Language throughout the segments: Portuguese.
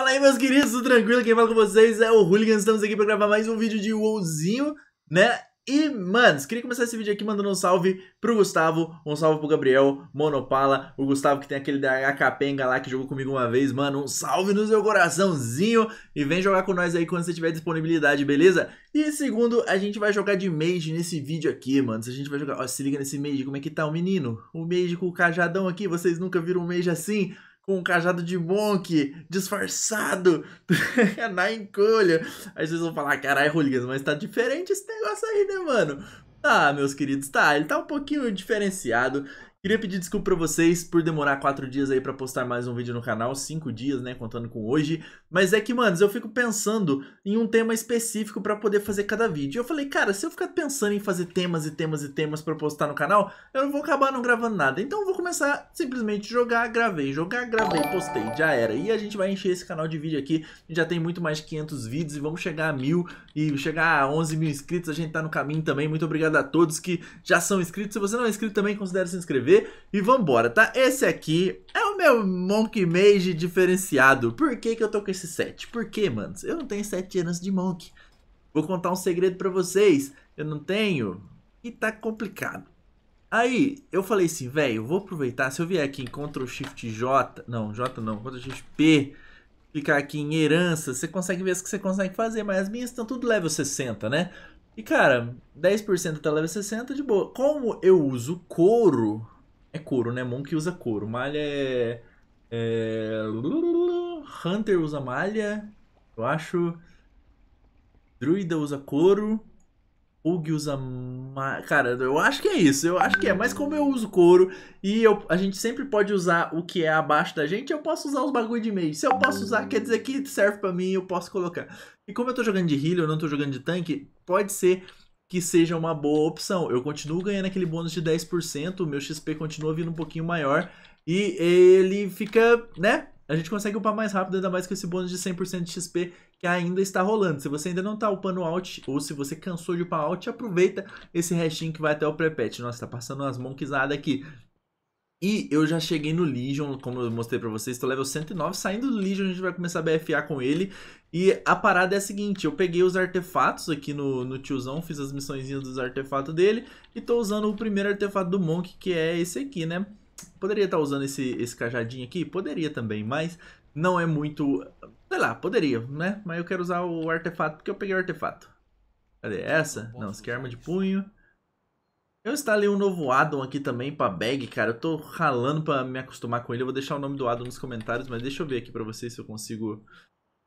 Fala aí, meus queridos, tudo tranquilo? Quem fala com vocês é o Hooligan. Estamos aqui para gravar mais um vídeo de WoWzinho, né? E, manos, queria começar esse vídeo aqui mandando um salve pro Gustavo, um salve pro Gabriel, Monopala, o Gustavo que tem aquele da Capenga lá que jogou comigo uma vez, mano, um salve no seu coraçãozinho e vem jogar com nós aí quando você tiver disponibilidade, beleza? E segundo, a gente vai jogar de mage nesse vídeo aqui, mano, a gente vai jogar, ó, se liga nesse mage, como é que tá o menino? O mage com o cajadão aqui, vocês nunca viram um mage assim? com um cajado de monk, disfarçado, na encolha. Aí vocês vão falar, ah, caralho, Hooligans, mas tá diferente esse negócio aí, né, mano? Ah, meus queridos, tá, ele tá um pouquinho diferenciado. Queria pedir desculpa pra vocês por demorar quatro dias aí pra postar mais um vídeo no canal, cinco dias, né, contando com hoje. Mas é que, manos, eu fico pensando em um tema específico pra poder fazer cada vídeo. Eu falei, cara, se eu ficar pensando em fazer temas e temas e temas pra postar no canal, eu não vou acabar não gravando nada. Então eu vou começar simplesmente jogar, gravei, jogar, gravei, postei, já era. E a gente vai encher esse canal de vídeo aqui, já tem muito mais de 500 vídeos e vamos chegar a mil e chegar a 11 mil inscritos, a gente tá no caminho também. Muito obrigado a todos que já são inscritos. Se você não é inscrito também, considere se inscrever e vambora, tá? Esse aqui é o meu Monk Mage diferenciado. Por que que eu tô com esse set? Por que, mano? Eu não tenho 7 anos de Monk. Vou contar um segredo pra vocês. Eu não tenho e tá complicado. Aí, eu falei assim, velho, vou aproveitar, se eu vier aqui em Ctrl Shift J, não, J não, Ctrl Shift P, clicar aqui em herança, você consegue ver as que você consegue fazer, mas as minhas estão tudo level 60, né? E cara, 10% tá level 60 de boa. Como eu uso couro, é couro, né? Monk usa couro. Malha é. é... Hunter usa malha, eu acho. Druida usa couro. Hug usa. Ma... Cara, eu acho que é isso. Eu acho que é. Mas como eu uso couro e eu, a gente sempre pode usar o que é abaixo da gente, eu posso usar os bagulho de meio. Se eu posso usar, quer dizer que serve para mim eu posso colocar. E como eu tô jogando de healer, eu não tô jogando de tanque, pode ser que seja uma boa opção. Eu continuo ganhando aquele bônus de 10%, o meu XP continua vindo um pouquinho maior e ele fica, né? A gente consegue upar mais rápido, ainda mais com esse bônus de 100% de XP que ainda está rolando. Se você ainda não está upando alt, ou se você cansou de upar alt, aproveita esse restinho que vai até o pré-patch. Nossa, tá passando umas monquizadas aqui. E eu já cheguei no Legion, como eu mostrei pra vocês, tô level 109. Saindo do Legion, a gente vai começar a BFA com ele. E a parada é a seguinte, eu peguei os artefatos aqui no, no tiozão, fiz as missõezinhas dos artefatos dele. E tô usando o primeiro artefato do Monk, que é esse aqui, né? Poderia estar tá usando esse, esse cajadinho aqui? Poderia também, mas não é muito... Sei lá, poderia, né? Mas eu quero usar o artefato, porque eu peguei o artefato. Cadê? Essa? Não, isso aqui é arma de punho. Eu instalei um novo addon aqui também pra bag, cara. Eu tô ralando pra me acostumar com ele. Eu vou deixar o nome do addon nos comentários, mas deixa eu ver aqui pra vocês se eu consigo...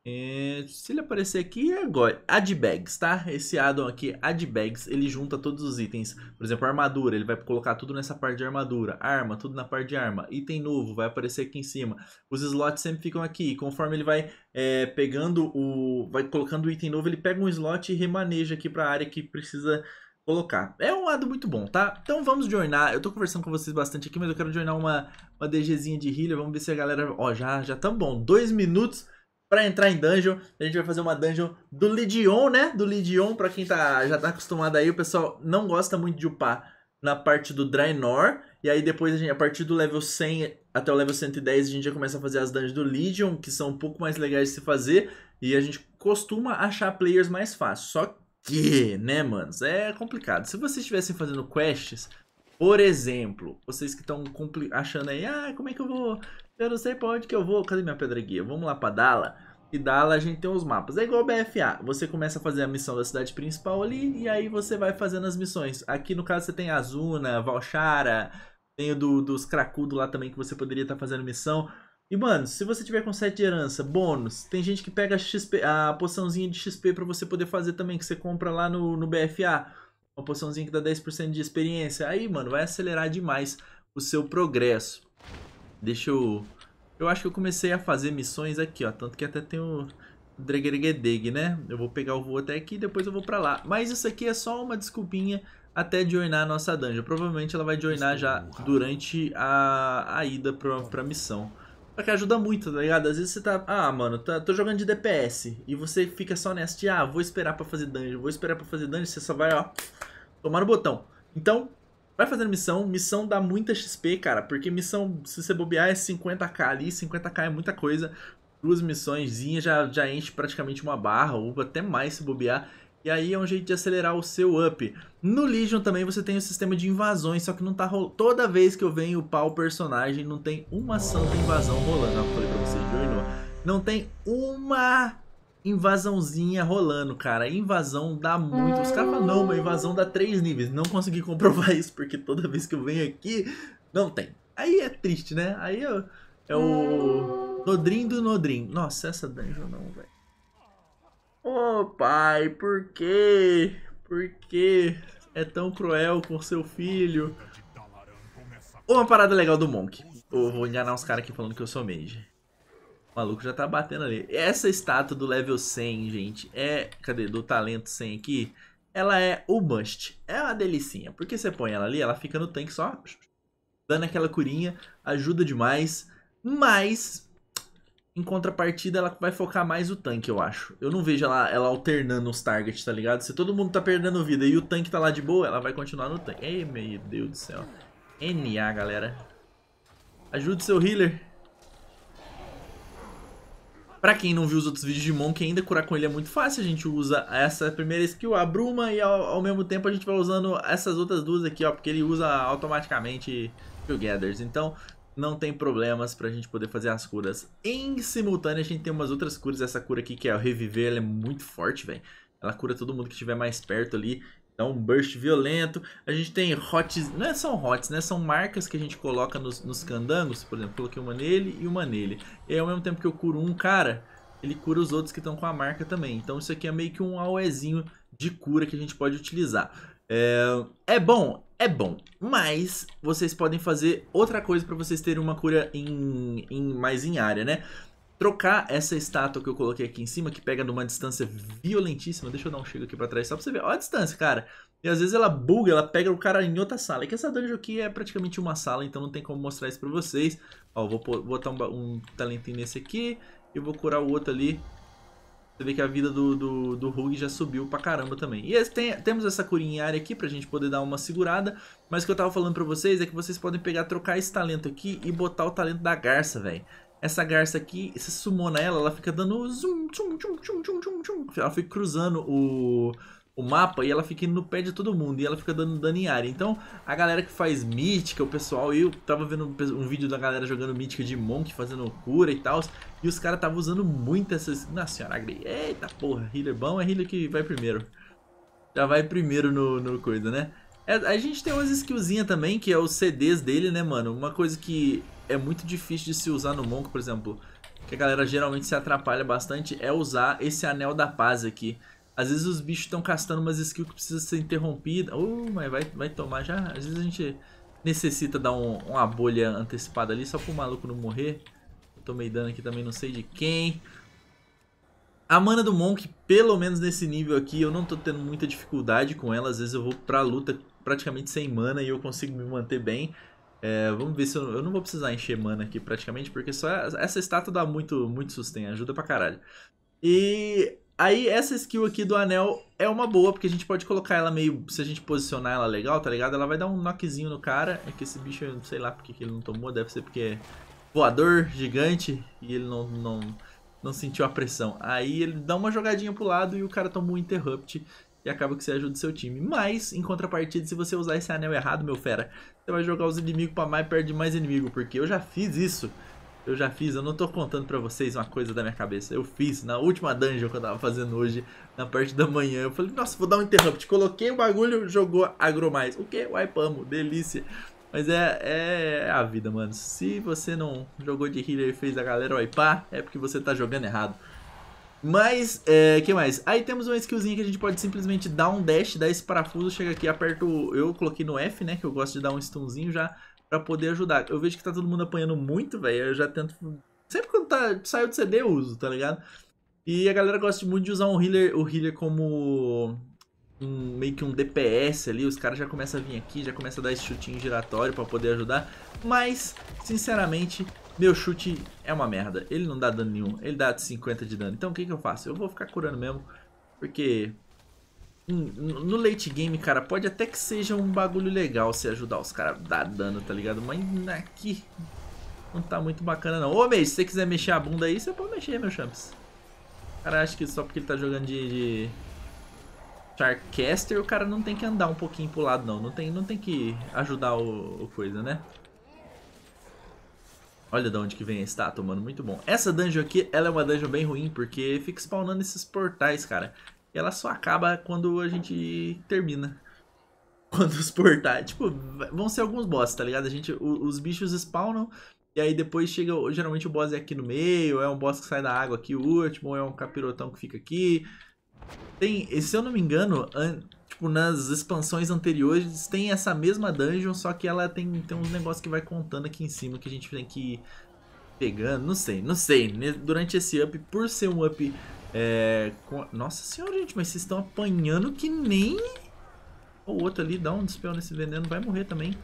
É... se ele aparecer aqui, é agora. Add bags, tá? Esse addon aqui, add bags, ele junta todos os itens. Por exemplo, armadura, ele vai colocar tudo nessa parte de armadura. Arma, tudo na parte de arma. Item novo, vai aparecer aqui em cima. Os slots sempre ficam aqui. E conforme ele vai é, pegando o... Vai colocando o item novo, ele pega um slot e remaneja aqui pra área que precisa colocar. É um lado muito bom, tá? Então vamos joinar. Eu tô conversando com vocês bastante aqui, mas eu quero joinar uma, uma DGzinha de healer. Vamos ver se a galera... Ó, já, já tá bom. Dois minutos pra entrar em dungeon. A gente vai fazer uma dungeon do Lidion, né? Do Lidion, pra quem tá, já tá acostumado aí. O pessoal não gosta muito de upar na parte do Draenor. E aí depois, a, gente, a partir do level 100 até o level 110, a gente já começa a fazer as dungeons do Legion, que são um pouco mais legais de se fazer. E a gente costuma achar players mais fácil. Só quê, né, manos? É complicado. Se vocês estivessem fazendo quests, por exemplo, vocês que estão achando aí, ah, como é que eu vou? Eu não sei pra onde que eu vou. Cadê minha pedra guia? Vamos lá pra Dala. E Dala a gente tem os mapas. É igual BFA. Você começa a fazer a missão da cidade principal ali e aí você vai fazendo as missões. Aqui no caso você tem Azuna, Valchara, tem o do, dos Cracudo lá também que você poderia estar tá fazendo missão. E, mano, se você tiver com 7 de herança, bônus, tem gente que pega a, XP, a poçãozinha de XP para você poder fazer também, que você compra lá no, no BFA. Uma poçãozinha que dá 10% de experiência. Aí, mano, vai acelerar demais o seu progresso. Deixa eu... Eu acho que eu comecei a fazer missões aqui, ó. Tanto que até tem o Dregregedeg, né? Eu vou pegar o voo até aqui e depois eu vou pra lá. Mas isso aqui é só uma desculpinha até joinar a nossa dungeon. Provavelmente ela vai joinar já durante a, a ida pra, pra missão. Só é que ajuda muito, tá ligado? Às vezes você tá. Ah, mano, tá, tô jogando de DPS. E você fica só nessa de, ah, vou esperar pra fazer dungeon, vou esperar pra fazer dungeon. Você só vai, ó, tomar no botão. Então, vai fazendo missão. Missão dá muita XP, cara. Porque missão, se você bobear, é 50k ali. 50k é muita coisa. Duas missõeszinhas já, já enche praticamente uma barra, ou até mais se bobear. E aí é um jeito de acelerar o seu up. No Legion também você tem o sistema de invasões, só que não tá rolando. Toda vez que eu venho upar o personagem, não tem uma santa invasão rolando. Eu falei pra vocês, Jornal. Não tem uma invasãozinha rolando, cara. Invasão dá muito. Os caras falam, não, uma invasão dá três níveis. Não consegui comprovar isso, porque toda vez que eu venho aqui, não tem. Aí é triste, né? Aí é, é o. Hum. Nodrim do Nodrim. Nossa, essa dungeon não, velho. Oh pai, por quê? Por que é tão cruel com seu filho? Uma parada legal do Monk. Eu vou enganar os caras aqui falando que eu sou mage. O maluco já tá batendo ali. Essa estátua do level 100, gente, é... Cadê? Do talento 100 aqui. Ela é o must. É uma delicinha. Porque você põe ela ali, ela fica no tanque só... Dando aquela curinha. Ajuda demais. Mas em contrapartida, ela vai focar mais o tanque, eu acho. Eu não vejo ela, ela alternando os targets, tá ligado? Se todo mundo tá perdendo vida e o tanque tá lá de boa, ela vai continuar no tanque. Ei, meu Deus do céu. NA, galera. Ajude seu healer. Pra quem não viu os outros vídeos de Monk ainda, curar com ele é muito fácil. A gente usa essa primeira skill, a Bruma, e ao, ao mesmo tempo a gente vai usando essas outras duas aqui, ó. Porque ele usa automaticamente Together. Então, não tem problemas pra gente poder fazer as curas. Em simultâneo, a gente tem umas outras curas. Essa cura aqui, que é o Reviver, ela é muito forte, velho. Ela cura todo mundo que estiver mais perto ali. Dá um burst violento. A gente tem hots... Não é são hots, né? São marcas que a gente coloca nos, nos candangos. Por exemplo, coloquei uma nele e uma nele. E ao mesmo tempo que eu curo um cara, ele cura os outros que estão com a marca também. Então, isso aqui é meio que um auezinho de cura que a gente pode utilizar. É, é bom, é bom, mas vocês podem fazer outra coisa para vocês terem uma cura em, em, mais em área, né? Trocar essa estátua que eu coloquei aqui em cima, que pega numa distância violentíssima. Deixa eu dar um chego aqui pra trás só pra você ver. Olha a distância, cara. E às vezes ela buga, ela pega o cara em outra sala. É que essa dungeon aqui é praticamente uma sala, então não tem como mostrar isso pra vocês. Ó, vou botar um, um talentinho nesse aqui. E vou curar o outro ali você vê que a vida do, do, do Hug já subiu pra caramba também. E tem, temos essa curinha em área aqui pra gente poder dar uma segurada. Mas o que eu tava falando pra vocês é que vocês podem pegar, trocar esse talento aqui e botar o talento da garça, velho. Essa garça aqui, se sumona ela, ela fica dando zoom, tchum, tchum, tchum, tchum, tchum, tchum. Ela fica cruzando o o mapa e ela fica indo no pé de todo mundo e ela fica dando dano em área. Então, a galera que faz mítica, o pessoal, eu tava vendo um vídeo da galera jogando mítica de Monk, fazendo cura e tal, e os caras tava usando muito essas. Nossa senhora, Agri, eita porra, healer bom é healer que vai primeiro. Já vai primeiro no, no coisa, né? É, a gente tem umas skillzinhas também, que é os CDs dele, né, mano? Uma coisa que é muito difícil de se usar no Monk, por exemplo, que a galera geralmente se atrapalha bastante, é usar esse Anel da Paz aqui. Às vezes os bichos estão castando umas skills que precisam ser interrompidas. Uh, mas vai, vai tomar já. Às vezes a gente necessita dar um, uma bolha antecipada ali só pro maluco não morrer. Eu tomei dano aqui também, não sei de quem. A mana do Monk, pelo menos nesse nível aqui, eu não tô tendo muita dificuldade com ela. Às vezes eu vou pra luta praticamente sem mana e eu consigo me manter bem. É, vamos ver se eu, eu, não vou precisar encher mana aqui praticamente, porque só essa estátua dá muito, muito sustain, ajuda pra caralho. E Aí essa skill aqui do anel é uma boa, porque a gente pode colocar ela meio... Se a gente posicionar ela legal, tá ligado? Ela vai dar um knockzinho no cara. É que esse bicho, eu sei lá porque que ele não tomou. Deve ser porque é voador gigante e ele não, não, não sentiu a pressão. Aí ele dá uma jogadinha pro lado e o cara tomou um interrupt e acaba que você ajuda o seu time. Mas, em contrapartida, se você usar esse anel errado, meu fera, você vai jogar os inimigos pra mais e perde mais inimigo, porque eu já fiz isso. Eu já fiz, eu não tô contando para vocês uma coisa da minha cabeça. Eu fiz na última dungeon que eu tava fazendo hoje, na parte da manhã. Eu falei, nossa, vou dar um interrupt. Coloquei o bagulho, jogou agro mais. O que? Wipeamo, delícia. Mas é, é, é a vida, mano. Se você não jogou de healer e fez a galera wipar, é porque você tá jogando errado. Mas, é, que mais? Aí temos uma skillzinha que a gente pode simplesmente dar um dash, dar esse parafuso, chega aqui, aperto... Eu coloquei no F, né, que eu gosto de dar um stunzinho já para poder ajudar. Eu vejo que tá todo mundo apanhando muito, velho. Eu já tento. Sempre quando tá, saiu de CD, eu uso, tá ligado? E a galera gosta muito de usar um healer, o healer como um, meio que um DPS ali, os caras já começam a vir aqui, já começa a dar esse chutinho giratório para poder ajudar, mas, sinceramente, meu chute é uma merda, ele não dá dano nenhum, ele dá 50 de dano, então o que que eu faço? Eu vou ficar curando mesmo, porque no late game, cara, pode até que seja um bagulho legal se ajudar os caras a dar dano, tá ligado? Mas aqui né, não tá muito bacana não. Ô, Mage, se você quiser mexer a bunda aí, você pode mexer, meu champs. O cara acha que só porque ele tá jogando de, de... Charcaster, o cara não tem que andar um pouquinho pro lado, não. Não tem, não tem que ajudar o, o coisa, né? Olha de onde que vem a estátua, mano. Muito bom. Essa dungeon aqui, ela é uma dungeon bem ruim, porque fica spawnando esses portais, cara ela só acaba quando a gente termina. Quando os portais. Tipo, vão ser alguns bosses, tá ligado? A gente, os bichos spawnam. E aí depois chega. Geralmente o boss é aqui no meio. É um boss que sai da água aqui, o último. Ou é um capirotão que fica aqui. Tem, se eu não me engano, an, tipo, nas expansões anteriores tem essa mesma dungeon, só que ela tem, tem uns negócios que vai contando aqui em cima que a gente tem que ir pegando. Não sei, não sei. Né? Durante esse up, por ser um up é, com... Nossa senhora, gente, mas vocês estão apanhando que nem... O outro ali dá um dispel nesse veneno, vai morrer também.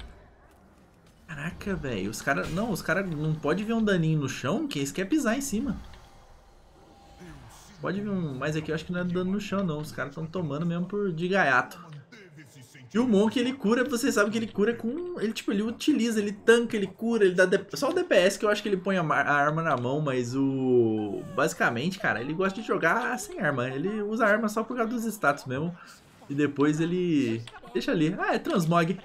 Caraca, velho. Os caras... Não, os caras não pode ver um daninho no chão, que eles querem pisar em cima. Pode vir um... Mas aqui eu acho que não é dano no chão, não. Os caras estão tomando mesmo por de gaiato. E o Monk, ele cura, vocês sabem que ele cura com... Ele, tipo, ele utiliza, ele tanca, ele cura, ele dá... De... Só o DPS que eu acho que ele põe a, a, arma na mão, mas o... Basicamente, cara, ele gosta de jogar sem arma. Ele usa a arma só por causa dos status mesmo. E depois ele... Deixa ali. Ah, é transmog.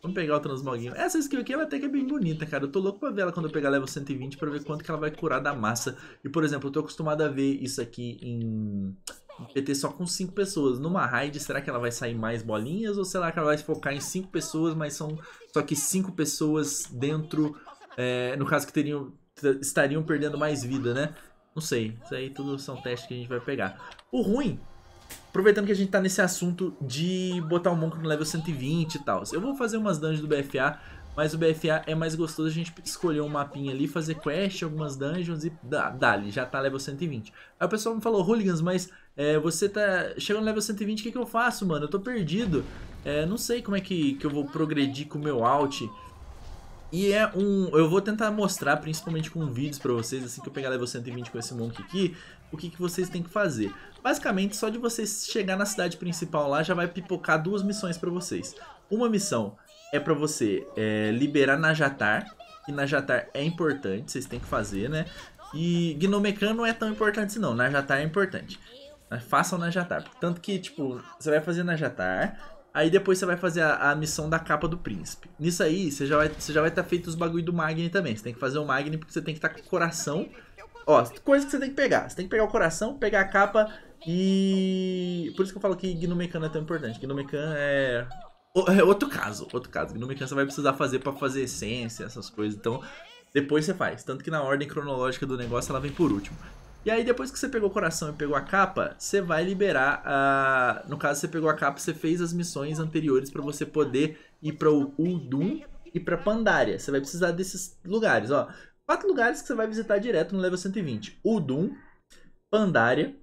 Vamos pegar o transmoguinho. Essa skill aqui ela até que é bem bonita, cara. Eu tô louco pra ver ela quando eu pegar level 120 pra ver quanto que ela vai curar da massa. E, por exemplo, eu tô acostumado a ver isso aqui em um PT só com cinco pessoas. Numa raid, será que ela vai sair mais bolinhas? Ou será que ela vai focar em cinco pessoas, mas são só que cinco pessoas dentro. É, no caso que teriam, estariam perdendo mais vida, né? Não sei. Isso aí tudo são testes que a gente vai pegar. O ruim aproveitando que a gente tá nesse assunto de botar o um Monk no level 120 e tal, eu vou fazer umas dungeons do BFA mas o BFA é mais gostoso a gente escolher um mapinha ali, fazer quest, algumas dungeons e dá, dali, já tá level 120. Aí o pessoal me falou, Hooligans, mas é, você tá chegando no level 120, o que, que eu faço, mano? Eu tô perdido, é, não sei como é que, que eu vou progredir com o meu alt. E é um. Eu vou tentar mostrar, principalmente com vídeos pra vocês, assim que eu pegar level 120 com esse Monk aqui, o que, que vocês têm que fazer. Basicamente, só de vocês chegar na cidade principal lá, já vai pipocar duas missões pra vocês. Uma missão é para você é, liberar Najatar, que Najatar é importante, vocês têm que fazer, né? E Gnomecan não é tão importante não, Najatar é importante. Né, façam Najatar. Tanto que, tipo, você vai fazer Najatar, Aí depois você vai fazer a, a, missão da capa do príncipe. Nisso aí, você já vai você já vai estar tá feito os bagulho do Magni também. Você tem que fazer o Magni porque você tem que estar tá com o coração. Ó, coisa que você tem que pegar. Você tem que pegar o coração, pegar a capa e. Por isso que eu falo que Gnomecan é tão importante. Gnomecan é é outro caso, outro caso. Gnome que você vai precisar fazer para fazer essência, essas coisas. Então, depois você faz. Tanto que na ordem cronológica do negócio ela vem por último. E aí, depois que você pegou o coração e pegou a capa, você vai liberar a. No caso, você pegou a capa, você fez as missões anteriores para você poder ir para o Uldum e para Pandaria. Você vai precisar desses lugares, ó. Quatro lugares que você vai visitar direto no level 120: Uldum, Pandaria,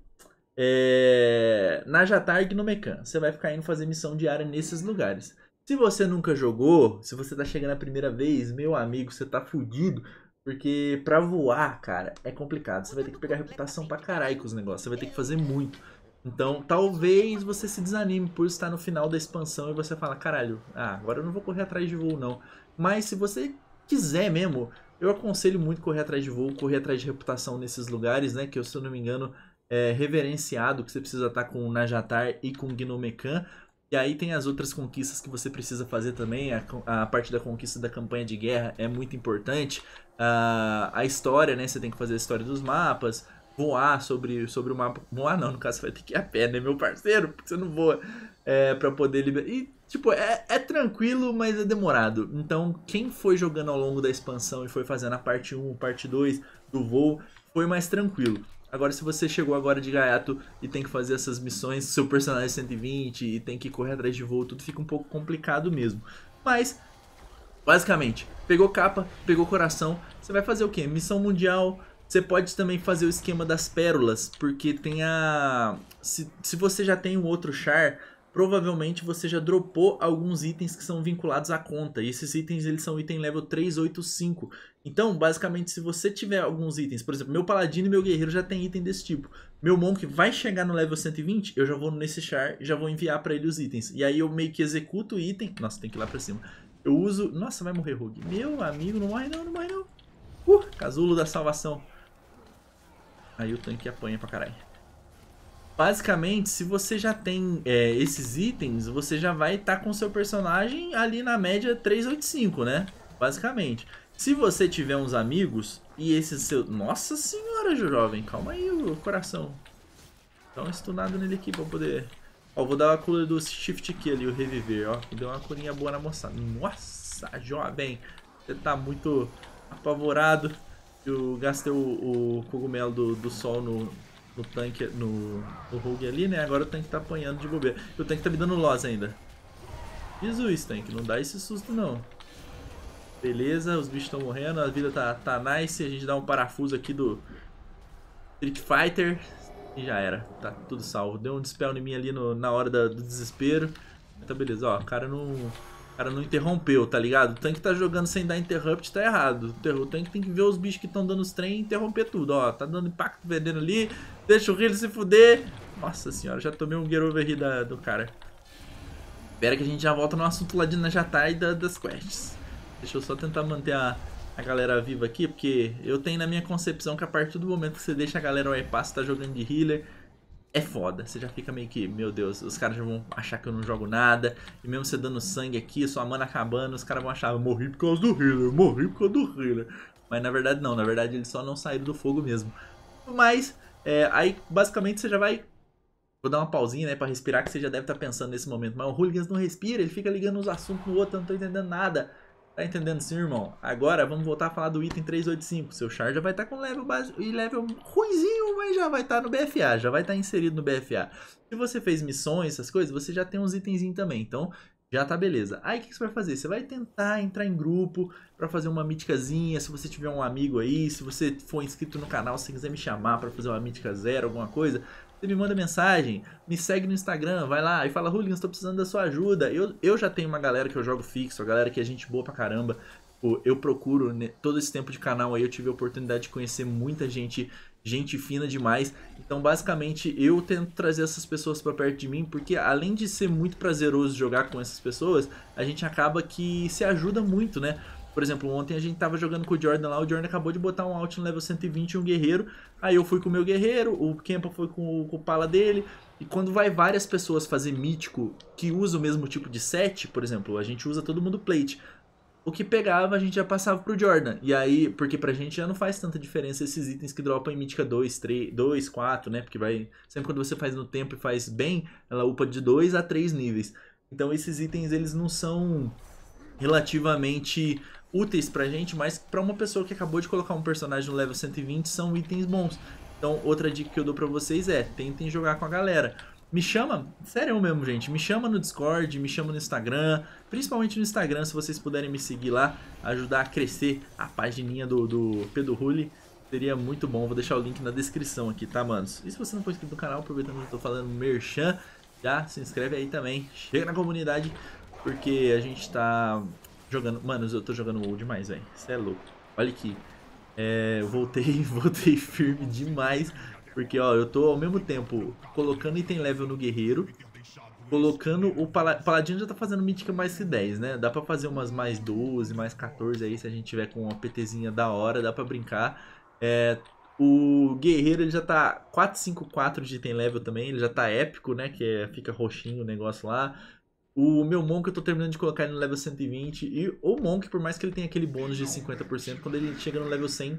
é, na Jatarg no Mecan. Você vai ficar indo fazer missão diária nesses lugares. Se você nunca jogou, se você tá chegando a primeira vez, meu amigo, você tá fudido. Porque pra voar, cara, é complicado. Você vai ter que pegar reputação pra caralho com os negócios. Você vai ter que fazer muito. Então, talvez você se desanime por estar no final da expansão e você fala, caralho, ah, agora eu não vou correr atrás de voo, não. Mas se você quiser mesmo, eu aconselho muito correr atrás de voo, correr atrás de reputação nesses lugares, né? Que eu, se eu não me engano, é, reverenciado, que você precisa estar tá com o Najatar e com o Gnomecan. E aí tem as outras conquistas que você precisa fazer também. A, a parte da conquista da campanha de guerra é muito importante. Uh, a história, né? Você tem que fazer a história dos mapas, voar sobre, sobre o mapa. Voar não, no caso, vai ter que ir a pé, né, meu parceiro? Porque você não voa é, para poder liberar. E, tipo, é, é tranquilo, mas é demorado. Então, quem foi jogando ao longo da expansão e foi fazendo a parte 1, parte 2 do voo, foi mais tranquilo. Agora, se você chegou agora de gaiato e tem que fazer essas missões, seu personagem 120 e tem que correr atrás de voo, tudo fica um pouco complicado mesmo. Mas, basicamente, pegou capa, pegou coração, você vai fazer o quê? Missão mundial, você pode também fazer o esquema das pérolas, porque tem a... Se, se você já tem um outro char, provavelmente você já dropou alguns itens que são vinculados à conta. E esses itens eles são item level 385. Então, basicamente, se você tiver alguns itens, por exemplo, meu paladino e meu guerreiro já tem item desse tipo. Meu monk vai chegar no level 120, eu já vou nesse char e já vou enviar para ele os itens. E aí eu meio que executo o item. Nossa, tem que ir lá para cima. Eu uso... Nossa, vai morrer Rogue. Meu amigo, não morre não, não morre não. Uh, casulo da salvação. Aí o tanque apanha pra caralho. Basicamente, se você já tem é, esses itens, você já vai estar tá com seu personagem ali na média 385, né? Basicamente. Se você tiver uns amigos e esses seu... Nossa senhora, jovem, calma aí o coração. Dá uma estunada nele aqui pra poder... Ó, vou dar a cura do Shift Key ali, o Reviver, ó. deu uma curinha boa na moçada. Nossa, jovem, você tá muito apavorado. Eu gastei o, o cogumelo do, do sol no, no tanque, no, no Rogue ali, né? Agora o tanque tá apanhando de bobeira. E o tanque tá me dando loss ainda. Jesus, tanque, não dá esse susto não. Beleza, os bichos estão morrendo, a vida tá, tá nice, a gente dá um parafuso aqui do Street Fighter e já era, tá tudo salvo. Deu um dispel em mim ali no, na hora da, do desespero, tá beleza, ó, o cara não cara não interrompeu, tá ligado? O tanque tá jogando sem dar interrupt, tá errado. O tanque tem que ver os bichos que estão dando os trem e interromper tudo, ó. Tá dando impacto veneno ali, deixa o healer se fuder. Nossa senhora, já tomei um get over here da, do cara. Espera que a gente já volta no assunto lá de Najatai da, das quests. Deixa eu só tentar manter a, a galera viva aqui, porque eu tenho na minha concepção que a partir do momento que você deixa a galera wipear, você tá jogando de healer é foda. Você já fica meio que, meu Deus, os caras já vão achar que eu não jogo nada. E mesmo você dando sangue aqui, sua mana acabando, os caras vão achar, eu morri por causa do healer, morri por causa do healer. Mas na verdade não, na verdade eles só não saíram do fogo mesmo. Mas, é, aí basicamente você já vai... Vou dar uma pausinha, né, pra respirar, que você já deve estar tá pensando nesse momento. Mas o Hooligans não respira, ele fica ligando uns assuntos no outro, eu não tô entendendo nada. Tá entendendo sim, irmão? Agora vamos voltar a falar do item 385. Seu char já vai estar tá com level base e level ruizinho, mas já vai estar tá no BFA, já vai estar tá inserido no BFA. Se você fez missões, essas coisas, você já tem uns itenzinhos também. Então, já tá beleza. Aí o que, que, você vai fazer? Você vai tentar entrar em grupo para fazer uma míticazinha, se você tiver um amigo aí, se você for inscrito no canal, se quiser me chamar para fazer uma mítica zero, alguma coisa, você me manda mensagem, me segue no Instagram, vai lá e fala, Rulinho, estou precisando da sua ajuda. Eu, eu já tenho uma galera que eu jogo fixo, a galera que é gente boa pra caramba. Eu procuro, né, todo esse tempo de canal aí, eu tive a oportunidade de conhecer muita gente, gente fina demais. Então, basicamente, eu tento trazer essas pessoas para perto de mim, porque além de ser muito prazeroso jogar com essas pessoas, a gente acaba que se ajuda muito, né? Por exemplo, ontem a gente tava jogando com o Jordan lá, o Jordan acabou de botar um out no level 120 um guerreiro. Aí eu fui com o meu guerreiro, o Kempa foi com o, com o pala dele. E quando vai várias pessoas fazer mítico que usa o mesmo tipo de set, por exemplo, a gente usa todo mundo plate. O que pegava a gente já passava pro Jordan. E aí, porque pra gente já não faz tanta diferença esses itens que dropam em mítica 2, 3, 2, 4, né? Porque vai. Sempre quando você faz no tempo e faz bem, ela upa de 2 a 3 níveis. Então esses itens eles não são relativamente úteis pra gente, mas pra uma pessoa que acabou de colocar um personagem no level 120 são itens bons. Então, outra dica que eu dou pra vocês é, tentem jogar com a galera. Me chama, sério mesmo, gente, me chama no Discord, me chama no Instagram, principalmente no Instagram, se vocês puderem me seguir lá, ajudar a crescer a pagininha do, do Pedro Rulli, seria muito bom. Vou deixar o link na descrição aqui, tá, manos? E se você não for inscrito no canal, aproveitando que eu tô falando merchan, já se inscreve aí também, chega na comunidade, porque a gente tá jogando. Mano, eu tô jogando WoW demais, velho. Você é louco. Olha aqui. É, voltei, voltei firme demais. Porque, ó, eu tô ao mesmo tempo colocando item level no guerreiro. Colocando o pala paladino já tá fazendo mítica mais que 10, né? Dá pra fazer umas mais 12, mais 14 aí, se a gente tiver com uma PTzinha da hora, dá pra brincar. É, o guerreiro ele já tá 454 de item level também, ele já tá épico, né? Que é, fica roxinho o negócio lá. O meu Monk eu tô terminando de colocar ele no level 120. E o Monk, por mais que ele tenha aquele bônus de 50%, quando ele chega no level 100,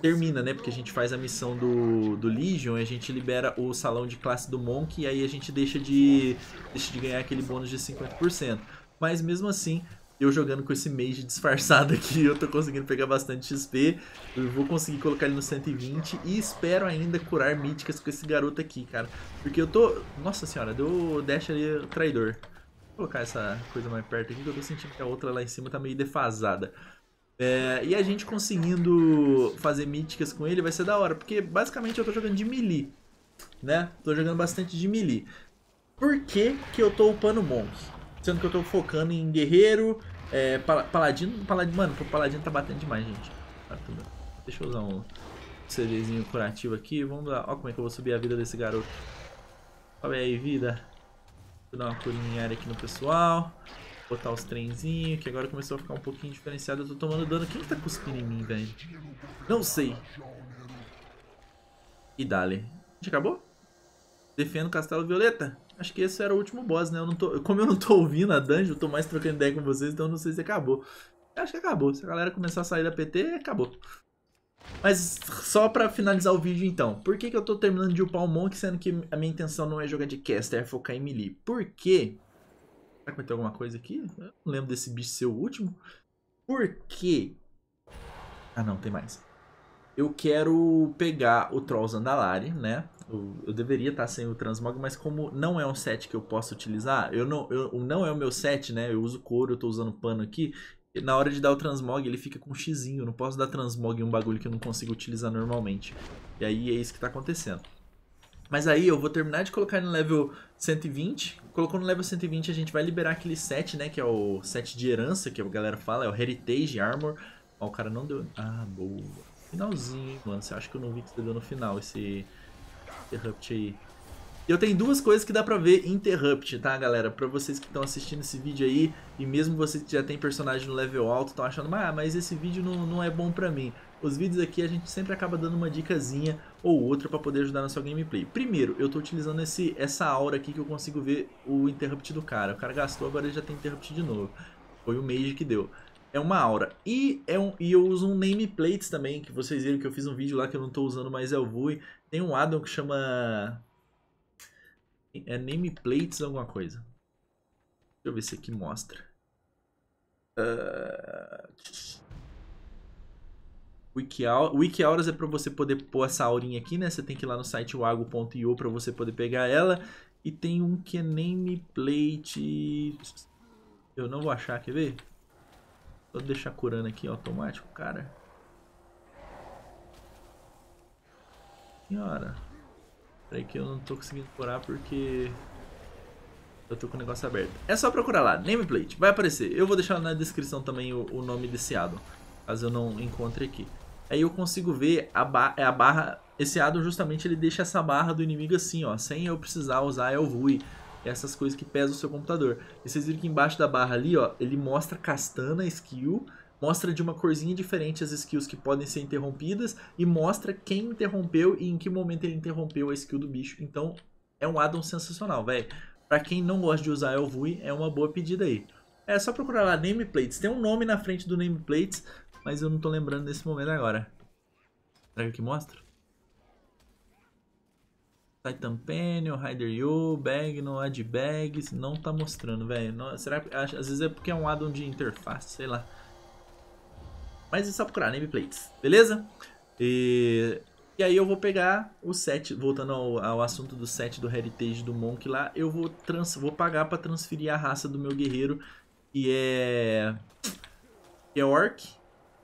termina, né? Porque a gente faz a missão do, do Legion e a gente libera o salão de classe do Monk. E aí a gente deixa de, deixa de ganhar aquele bônus de 50%. Mas mesmo assim, eu jogando com esse mage disfarçado aqui, eu tô conseguindo pegar bastante XP. Eu vou conseguir colocar ele no 120 e espero ainda curar míticas com esse garoto aqui, cara. Porque eu tô... Nossa senhora, deu dash ali traidor colocar essa coisa mais perto aqui, que eu tô sentindo que a outra lá em cima tá meio defasada. É, e a gente conseguindo fazer míticas com ele vai ser da hora, porque basicamente eu tô jogando de melee, né? Tô jogando bastante de melee. Por que que eu tô upando monstros? Sendo que eu tô focando em guerreiro, é, pal paladino, paladino... Mano, o paladino tá batendo demais, gente. Tá Deixa eu usar um CVzinho curativo aqui, vamos lá. Ó como é que eu vou subir a vida desse garoto. Olha aí, vida. Vou dar uma curinha em área aqui no pessoal. Botar os trenzinhos, que agora começou a ficar um pouquinho diferenciado. Eu tô tomando dano. Quem que tá cuspindo em mim, velho? Não sei. E dale. gente acabou? Defendo Castelo Violeta. Acho que esse era o último boss, né? Eu não tô... Como eu não tô ouvindo a dungeon, eu tô mais trocando ideia com vocês, então eu não sei se acabou. acho que acabou. Se a galera começar a sair da PT, acabou. Mas só para finalizar o vídeo então, por que, que eu tô terminando de upar o um Monk, sendo que a minha intenção não é jogar de caster, é focar em melee? Porque... Será que vai ter alguma coisa aqui? Eu não lembro desse bicho ser o último. que Ah não, tem mais. Eu quero pegar o Troll Zandalari, né? Eu, eu deveria estar tá sem o Transmog, mas como não é um set que eu posso utilizar, eu não, eu, não é o meu set, né? Eu uso couro, eu tô usando pano aqui, na hora de dar o transmog, ele fica com um xizinho. Eu não posso dar transmog em um bagulho que eu não consigo utilizar normalmente. E aí é isso que tá acontecendo. Mas aí eu vou terminar de colocar no level 120. Colocou no level 120, a gente vai liberar aquele set, né? Que é o set de herança, que a galera fala. É o Heritage Armor. Ó, o cara não deu... Ah, boa. Finalzinho, hein, mano. Você acha que eu não vi que você deu no final esse... Interrupt aí. Eu tenho duas coisas que dá pra ver interrupt, tá, galera? Pra vocês que estão assistindo esse vídeo aí, e mesmo vocês que já tem personagem no level alto, estão achando, ah, mas esse vídeo não, não é bom pra mim. Os vídeos aqui a gente sempre acaba dando uma dicasinha ou outra pra poder ajudar na sua gameplay. Primeiro, eu tô utilizando esse, essa aura aqui que eu consigo ver o interrupt do cara. O cara gastou, agora ele já tem interrupt de novo. Foi o mage que deu. É uma aura. E, é um, e eu uso um nameplates também, que vocês viram que eu fiz um vídeo lá que eu não tô usando mais Elvui. É tem um addon que chama é nameplates alguma coisa. Deixa eu ver se aqui mostra. Uh... Wiki, Auras é para você poder pôr essa aurinha aqui, né? Você tem que ir lá no site wago.io para você poder pegar ela. E tem um que é nameplate... Eu não vou achar, quer ver? Vou deixar curando aqui automático, cara. Senhora... Peraí que eu não tô conseguindo curar porque... Eu tô com o negócio aberto. É só procurar lá, nameplate, vai aparecer. Eu vou deixar na descrição também o, o nome desse addon, caso eu não encontre aqui. Aí eu consigo ver a, ba é a barra... Esse addon justamente ele deixa essa barra do inimigo assim, ó, sem eu precisar usar Elvui. Essas coisas que pesam o seu computador. E vocês viram que embaixo da barra ali, ó, ele mostra castana, skill mostra de uma corzinha diferente as skills que podem ser interrompidas e mostra quem interrompeu e em que momento ele interrompeu a skill do bicho. Então, é um addon sensacional, velho. Pra quem não gosta de usar Elvui, é uma boa pedida aí. É só procurar lá, Nameplates. Tem um nome na frente do Nameplates, mas eu não tô lembrando nesse momento agora. Será que é mostra? Titan Penny, Rider You, Ad Bags não tá mostrando, velho. Será que às vezes é porque é um addon de interface, sei lá. Mas é só procurar nameplates, beleza? E, e aí eu vou pegar o set, voltando ao, ao assunto do set do Heritage do Monk lá, eu vou, trans, vou pagar para transferir a raça do meu guerreiro, que é, que é Orc,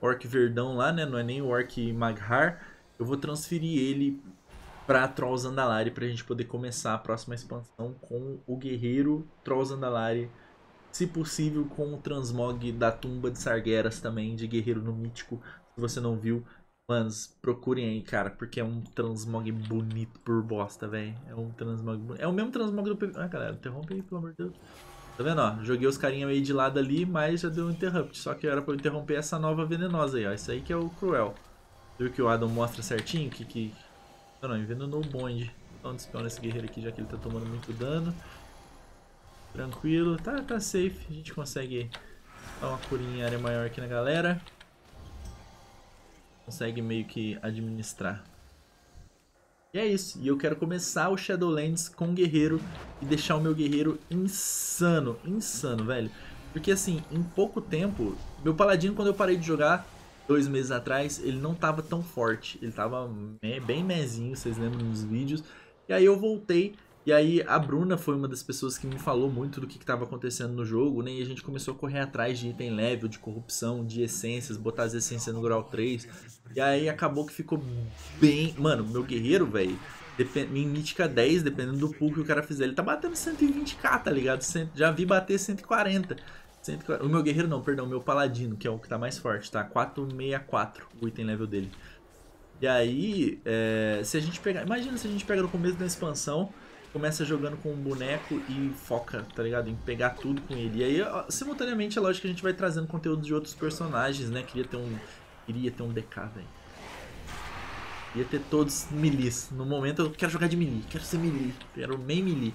Orc Verdão lá, né? Não é nem o Orc Maghar. Eu vou transferir ele para Troll Zandalari para a gente poder começar a próxima expansão com o guerreiro Troll Zandalari se possível com o transmog da tumba de Sargeras também, de Guerreiro no Mítico. Se você não viu, manos, procurem aí, cara, porque é um transmog bonito por bosta, velho. É um transmog bonito. É o mesmo transmog do Ah, galera, interrompe aí, pelo amor de Deus. Tá vendo, ó? Joguei os carinha meio de lado ali, mas já deu um interrupt. Só que era pra eu interromper essa nova venenosa aí, ó. Isso aí que é o cruel. Viu que o Adam mostra certinho que... que... Não, não, envenenou o bonde. Então, um dispel nesse guerreiro aqui, já que ele tá tomando muito dano. Tranquilo, tá, tá safe. A gente consegue dar uma curinha em área maior aqui na galera. Consegue meio que administrar. E é isso. E eu quero começar o Shadowlands com guerreiro e deixar o meu guerreiro insano. Insano, velho. Porque assim, em pouco tempo... Meu paladino, quando eu parei de jogar, dois meses atrás, ele não tava tão forte. Ele tava bem mezinho, vocês lembram nos vídeos. E aí eu voltei e aí a Bruna foi uma das pessoas que me falou muito do que estava acontecendo no jogo, né? E a gente começou a correr atrás de item level, de corrupção, de essências, botar as essências no grau 3. E aí acabou que ficou bem. Mano, meu guerreiro, velho. Em mítica 10, dependendo do pool que o cara fizer, ele tá batendo 120k, tá ligado? Já vi bater 140. 140. O meu guerreiro não, perdão, o meu paladino, que é o que tá mais forte, tá? 464 o item level dele. E aí, é... se a gente pegar. Imagina se a gente pega no começo da expansão começa jogando com um boneco e foca, tá ligado? Em pegar tudo com ele. E aí, simultaneamente, é lógico que a gente vai trazendo conteúdo de outros personagens, né? Queria ter um. Queria ter um DK, velho. Queria ter todos milis. No momento eu quero jogar de melee, quero ser melee, quero main melee.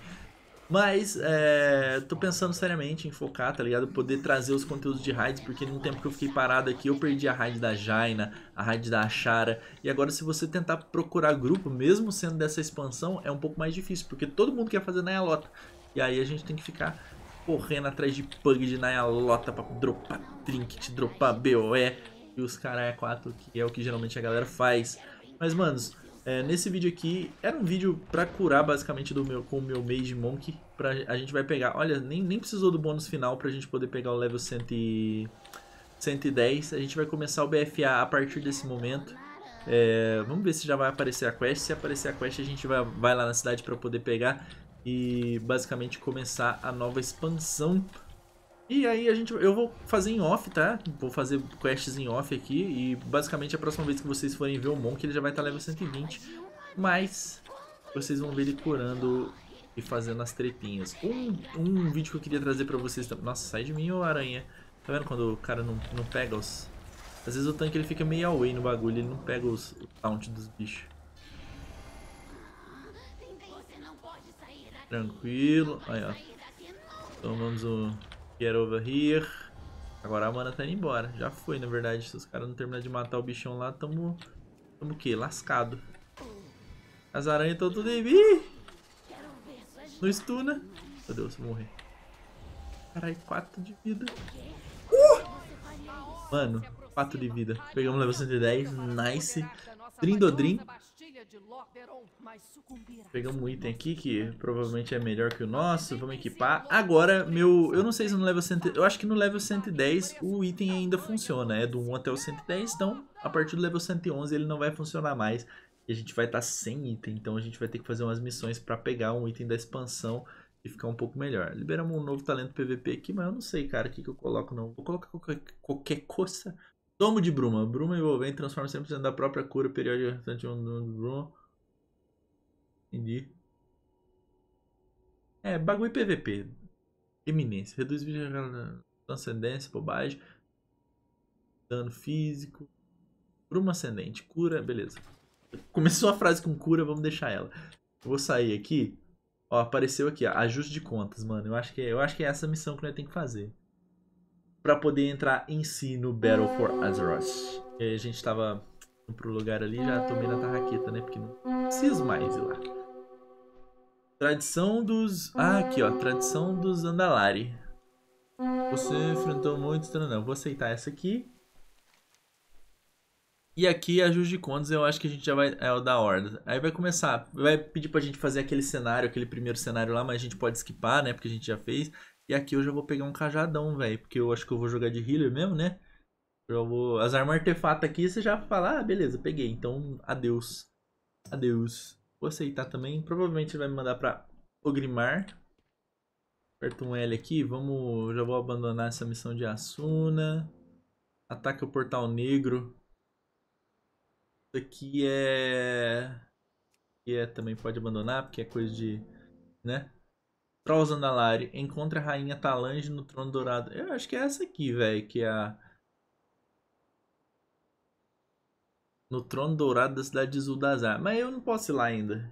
Mas é, tô pensando seriamente em focar, tá ligado? Poder trazer os conteúdos de raids, porque no tempo que eu fiquei parado aqui, eu perdi a raid da Jaina, a raid da Ashara. E agora se você tentar procurar grupo, mesmo sendo dessa expansão, é um pouco mais difícil, porque todo mundo quer fazer Nayalota. E aí a gente tem que ficar correndo atrás de pug de Nayalota pra dropar trinket, dropar BOE. E os caras é 4, que é o que geralmente a galera faz. Mas, manos, é, nesse vídeo aqui, era um vídeo pra curar basicamente do meu, com o meu Mage Monk. Pra, a gente vai pegar, olha, nem, nem precisou do bônus final pra gente poder pegar o level 100 e, 110. A gente vai começar o BFA a partir desse momento. É, vamos ver se já vai aparecer a quest. Se aparecer a quest, a gente vai, vai lá na cidade pra poder pegar e basicamente começar a nova expansão e aí a gente, eu vou fazer em off, tá? Vou fazer quests em off aqui e basicamente a próxima vez que vocês forem ver o Monk ele já vai estar level 120, mas vocês vão ver ele curando e fazendo as tretinhas. Um, um vídeo que eu queria trazer pra vocês também... Nossa, sai de mim, ô aranha. Tá vendo quando o cara não, não pega os... Às vezes o tanque ele fica meio away no bagulho, ele não pega os, o taunt dos bichos. Tranquilo. Aí, ó. Tomamos então o... Get over here. Agora a mana tá indo embora. Já foi, na verdade. Se os caras não terminar de matar o bichão lá, tamo... Tamo o quê? Lascado. As aranhas estão tudo em mim. Não estuna. Né? Meu Deus, vou morrer. Caralho, 4 de vida. Uh! Mano, 4 de vida. Pegamos level 110. Nice. Trindodrim. Pegamos um item aqui que provavelmente é melhor que o nosso. Vamos equipar. Agora, meu... Eu não sei se no level Eu acho que no level 110 o item ainda funciona. É do 1 até o 110, então a partir do level 111 ele não vai funcionar mais. E a gente vai estar tá sem item. Então a gente vai ter que fazer umas missões para pegar um item da expansão e ficar um pouco melhor. Liberamos um novo talento PVP aqui, mas eu não sei, cara, o que, que eu coloco não. Vou colocar qualquer, qualquer coisa... Domo de Bruma. Bruma envolvente transforma 100% da própria cura periódica restante um Domo de Bruma. Entendi. É, bagulho PVP. Eminência. Reduz transcendência, bobagem. Dano físico. Bruma ascendente. Cura, beleza. Começou a frase com cura, vamos deixar ela. Eu vou sair aqui. Ó, apareceu aqui, ó, ajuste de contas, mano. Eu acho que, é, eu acho que é essa missão que nós tem que fazer para poder entrar em si no Battle for Azeroth. E aí a gente tava indo pro lugar ali, já tomei na tarraqueta, né? Porque não preciso mais ir lá. Tradição dos... Ah, aqui, ó. Tradição dos Andalari. Você enfrentou muitos... Não, não. Vou aceitar essa aqui. E aqui, a juiz de Contas, eu acho que a gente já vai... É o da Horda. Aí vai começar... Vai pedir pra gente fazer aquele cenário, aquele primeiro cenário lá, mas a gente pode skipar, né? Porque a gente já fez. E aqui eu já vou pegar um cajadão, velho. Porque eu acho que eu vou jogar de healer mesmo, né? Eu vou... As armas artefato aqui, você já fala, ah, beleza, peguei. Então, adeus. Adeus. Vou aceitar também. Provavelmente vai me mandar pra Ogrimar. Aperta um L aqui. Vamos... Já vou abandonar essa missão de Asuna. Ataque o portal negro. Isso aqui é... E é, também pode abandonar, porque é coisa de... Né? Trollzandalari encontra a rainha Talange no trono dourado. Eu acho que é essa aqui, velho, que é a... No trono dourado da cidade de Zuldazar. Mas eu não posso ir lá ainda.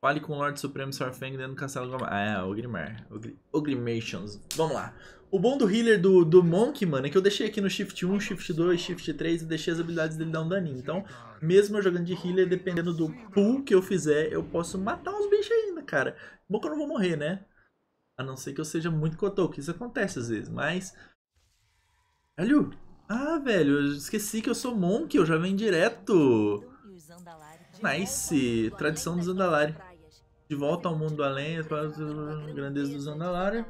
Fale com o Lorde Supremo Sarfang dentro do castelo Gomar. Ah, é, Ogrimar. O Ogrimations. Vamos lá. O bom do healer do, do Monk, mano, é que eu deixei aqui no Shift 1, Shift 2, Shift 3 e deixei as habilidades dele dar um daninho. Então, mesmo eu jogando de healer, dependendo do pull que eu fizer, eu posso matar uns bichos ainda, cara. Bom que eu não vou morrer, né? A não ser que eu seja muito cotoco. Isso acontece às vezes, mas... Velho! Ah, velho, eu esqueci que eu sou Monk, eu já venho direto. Então, nice! Tradição dos Andalari. De volta ao mundo além, para a grandeza dos Andalara.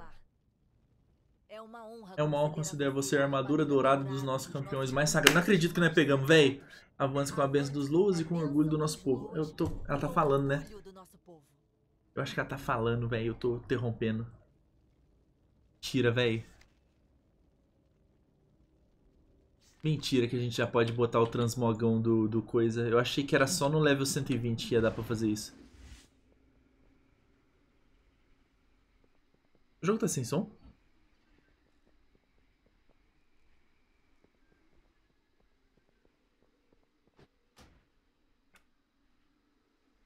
É uma honra, é considerar você a armadura dourada dos nossos campeões mais sagrados. Não acredito que nós pegamos, velho. Avance com a benção dos luz e com o orgulho do nosso povo. Eu tô... Ela tá falando, né? Eu acho que ela tá falando, velho. Eu tô interrompendo. Tira, velho. Mentira que a gente já pode botar o transmogão do, do coisa. Eu achei que era só no level 120 que ia dar pra fazer isso. O jogo tá sem som?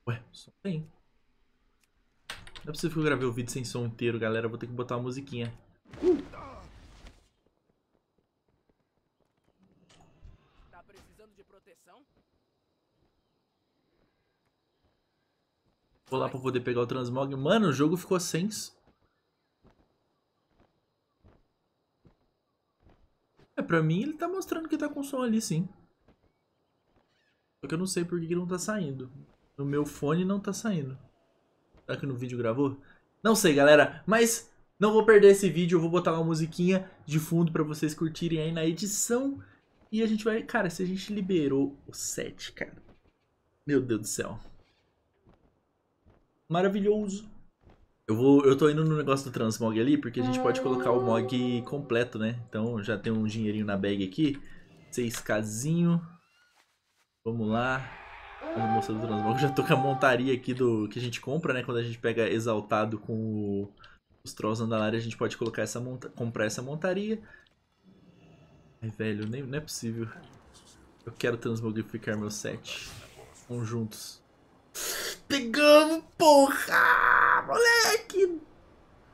Ué, som tem. Não é possível que eu gravei o vídeo sem som inteiro, galera. vou ter que botar uma musiquinha. Tá precisando de proteção? Vou lá pra poder pegar o transmog. Mano, o jogo ficou sem... É, pra mim ele tá mostrando que tá com som ali, sim. Só que eu não sei por que, não tá saindo. No meu fone não tá saindo. Será que no vídeo gravou? Não sei, galera, mas não vou perder esse vídeo. Eu vou botar uma musiquinha de fundo pra vocês curtirem aí na edição. E a gente vai... Cara, se a gente liberou o set, cara... Meu Deus do céu. Maravilhoso. Eu, vou, eu tô indo no negócio do transmog ali, porque a gente pode colocar o mog completo, né? Então já tem um dinheirinho na bag aqui. 6kzinho. Vamos lá. A moça do transmog. Já tô com a montaria aqui do que a gente compra, né? Quando a gente pega exaltado com o, os trolls andalari, a gente pode colocar essa monta, comprar essa montaria. Ai, velho, nem, não é possível. Eu quero transmogrificar meu set. Conjuntos. Pegamos, porra! moleque!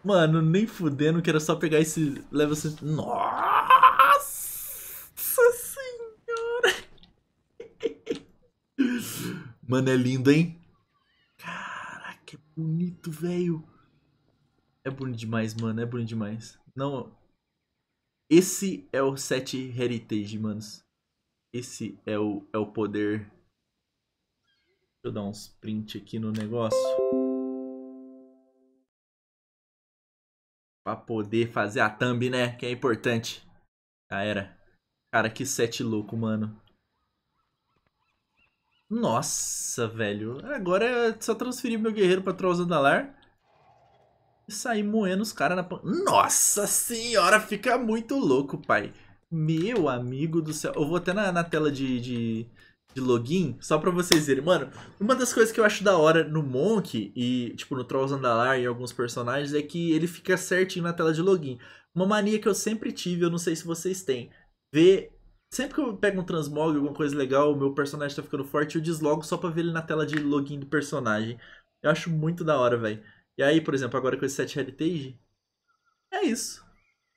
Mano, nem fudendo que era só pegar esse level. Nossa senhora! Mano, é lindo, hein? Caraca, é bonito, velho. É bonito demais, mano. É bonito demais. Não. Esse é o set Heritage, manos. Esse é o, é o poder. Deixa eu dar uns sprint aqui no negócio. Pra poder fazer a thumb, né? Que é importante. Já era. Cara, que set louco, mano. Nossa, velho. Agora é só transferir meu guerreiro pra Trolls Andalar. E sair moendo os caras na... Pan... Nossa senhora, fica muito louco, pai. Meu amigo do céu. Eu vou até na, na tela de, de de login, só pra vocês verem. Mano, uma das coisas que eu acho da hora no Monk e, tipo, no Trolls Andalar e alguns personagens é que ele fica certinho na tela de login. Uma mania que eu sempre tive, eu não sei se vocês têm, ver... Sempre que eu pego um transmog, alguma coisa legal, o meu personagem tá ficando forte, eu deslogo só pra ver ele na tela de login do personagem. Eu acho muito da hora, velho. E aí, por exemplo, agora com esse 7 Heritage, é isso.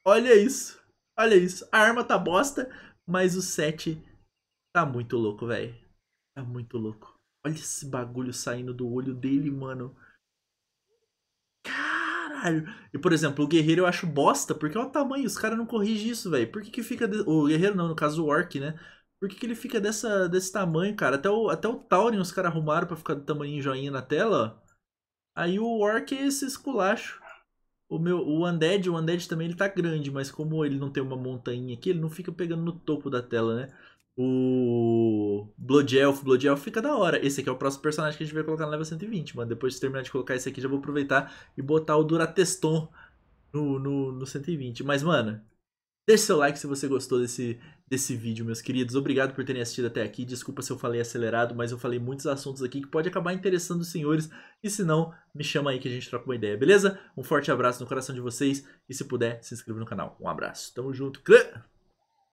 Olha isso. Olha isso. A arma tá bosta, mas o 7... Set Tá muito louco, velho. Tá muito louco. Olha esse bagulho saindo do olho dele, mano. Caralho. E, por exemplo, o guerreiro eu acho bosta, porque olha o tamanho, os caras não corrigem isso, velho. Por que que fica... De... O guerreiro não, no caso o orc, né? Por que, que ele fica dessa, desse tamanho, cara? Até o, até o Tauren os caras arrumaram pra ficar do tamanho joinha na tela, ó. Aí o orc é esse esculacho. O meu, o undead, o undead também ele tá grande, mas como ele não tem uma montanha aqui, ele não fica pegando no topo da tela, né? o Blood Elf, Blood Elf fica da hora. Esse aqui é o próximo personagem que a gente vai colocar no level 120, mano. Depois de terminar de colocar esse aqui, já vou aproveitar e botar o Durateston no, no, no 120. Mas, mano, deixe seu like se você gostou desse, desse vídeo, meus queridos. Obrigado por terem assistido até aqui. Desculpa se eu falei acelerado, mas eu falei muitos assuntos aqui que pode acabar interessando os senhores. E se não, me chama aí que a gente troca uma ideia, beleza? Um forte abraço no coração de vocês e se puder, se inscreva no canal. Um abraço. Tamo junto. Clã!